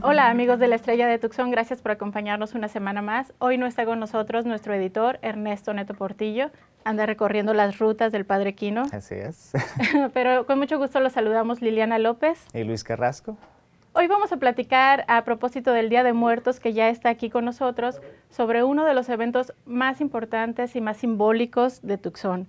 Hola amigos de la Estrella de Tucson, gracias por acompañarnos una semana más. Hoy no está con nosotros nuestro editor Ernesto Neto Portillo, anda recorriendo las rutas del Padre Quino. Así es. Pero con mucho gusto los saludamos Liliana López. Y Luis Carrasco. Hoy vamos a platicar a propósito del Día de Muertos que ya está aquí con nosotros sobre uno de los eventos más importantes y más simbólicos de Tucson,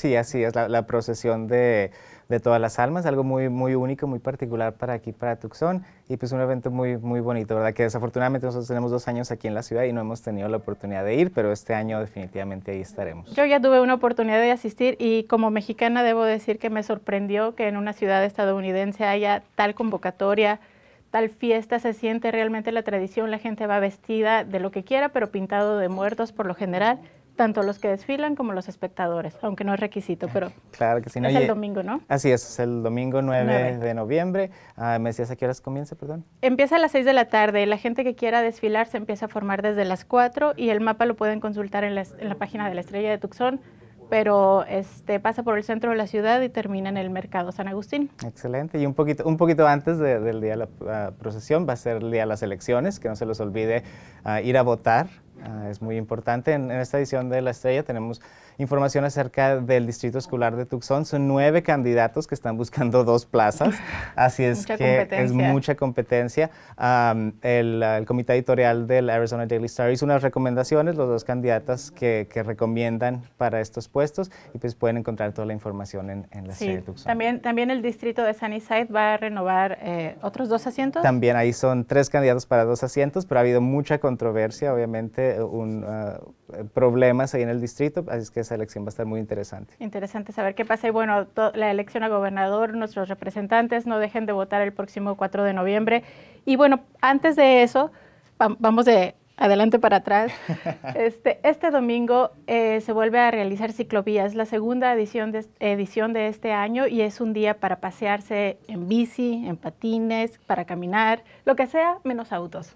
Sí, así es, la, procesión de, de, todas las almas, algo muy, muy único, muy particular para aquí, para Tucson, y pues un evento muy, muy bonito, ¿verdad? Que desafortunadamente nosotros tenemos dos años aquí en la ciudad y no hemos tenido la oportunidad de ir, pero este año definitivamente ahí estaremos. Yo ya tuve una oportunidad de asistir y como mexicana debo decir que me sorprendió que en una ciudad estadounidense haya tal convocatoria, tal fiesta, se siente realmente la tradición, la gente va vestida de lo que quiera, pero pintado de muertos por lo general tanto los que desfilan como los espectadores, aunque no es requisito, pero claro que sí, no, es el domingo, ¿no? Así es, es el domingo 9, de noviembre. Ah, ¿Me decías a qué horas comienza, perdón? Empieza a las 6 de la tarde. La gente que quiera desfilar se empieza a formar desde las 4 y el mapa lo pueden consultar en la, página de la Estrella de Tucson pero este pasa por el centro de la ciudad y termina en el mercado San Agustín. Excelente. Y un poquito, un poquito antes del día de la, ah, procesión va a ser el día de las elecciones, que no se los olvide ah, ir a votar Ah, es muy importante. En, esta edición de La Estrella tenemos información acerca del Distrito Escolar de Tucson. Son nueve candidatos que están buscando dos plazas, así es que es mucha competencia. el, comité editorial del Arizona Daily Star hizo unas recomendaciones, los dos candidatos que, recomiendan para estos puestos y pues pueden encontrar toda la información en, en La Estrella Tucson. También, también el Distrito de Sunnyside va a renovar eh, otros dos asientos. También ahí son tres candidatos para dos asientos, pero ha habido mucha controversia, obviamente un, ah, problemas ahí en el distrito, así que esa elección va a estar muy interesante. Interesante saber qué pasa y bueno, la elección a gobernador, nuestros representantes no dejen de votar el próximo 4 de noviembre. Y bueno, antes de eso, vamos de adelante para atrás. Este, este domingo eh, se vuelve a realizar ciclovía, es la segunda edición de, edición de este año y es un día para pasearse en bici, en patines, para caminar, lo que sea, menos autos.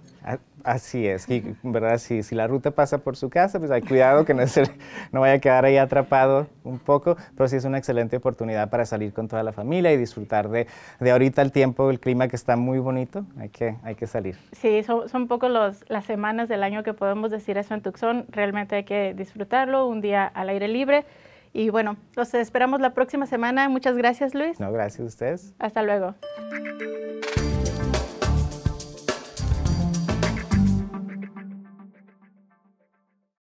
Así es, y, ¿verdad? Si, la ruta pasa por su casa, pues hay cuidado que no, vaya a quedar ahí atrapado un poco, pero sí es una excelente oportunidad para salir con toda la familia y disfrutar de, de ahorita el tiempo, el clima que está muy bonito, hay que, salir. Sí, son, son poco los, las semanas del año que podemos decir eso en Tucson, realmente hay que disfrutarlo, un día al aire libre. Y bueno, los esperamos la próxima semana. Muchas gracias, Luis. No, gracias a ustedes. Hasta luego.